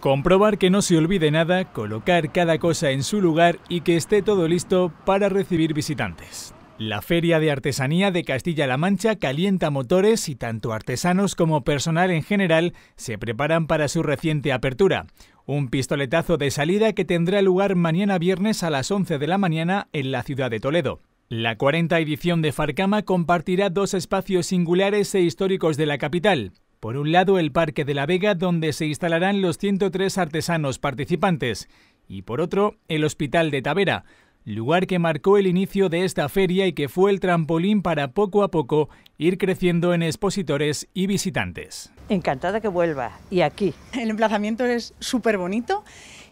Comprobar que no se olvide nada, colocar cada cosa en su lugar y que esté todo listo para recibir visitantes. La Feria de Artesanía de Castilla-La Mancha calienta motores y tanto artesanos como personal en general se preparan para su reciente apertura. Un pistoletazo de salida que tendrá lugar mañana viernes a las 11 de la mañana en la ciudad de Toledo. La 40 edición de Farcama compartirá dos espacios singulares e históricos de la capital, por un lado, el Parque de la Vega, donde se instalarán los 103 artesanos participantes, y por otro, el Hospital de Tavera, lugar que marcó el inicio de esta feria y que fue el trampolín para poco a poco ir creciendo en expositores y visitantes. Encantada que vuelva, y aquí. El emplazamiento es súper bonito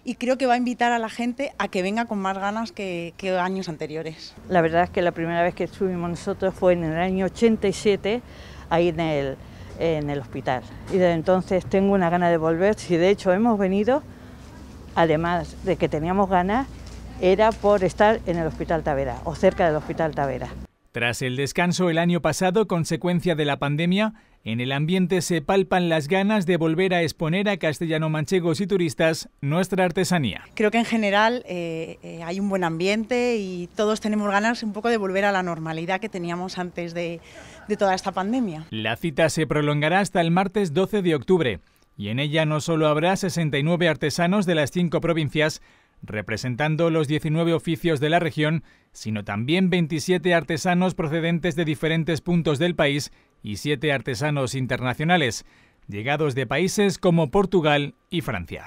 y creo que va a invitar a la gente a que venga con más ganas que, que, años anteriores. La verdad es que la primera vez que estuvimos nosotros fue en el año 87, ahí en el en el hospital. Y desde entonces tengo una gana de volver. Si de hecho hemos venido, además de que teníamos ganas, era por estar en el Hospital Tavera o cerca del Hospital Tavera. Tras el descanso el año pasado, consecuencia de la pandemia, en el ambiente se palpan las ganas de volver a exponer a castellano-manchegos y turistas nuestra artesanía. Creo que en general eh, eh, hay un buen ambiente y todos tenemos ganas un poco de volver a la normalidad que teníamos antes de, de toda esta pandemia. La cita se prolongará hasta el martes 12 de octubre y en ella no solo habrá 69 artesanos de las cinco provincias, representando los 19 oficios de la región, sino también 27 artesanos procedentes de diferentes puntos del país y 7 artesanos internacionales, llegados de países como Portugal y Francia.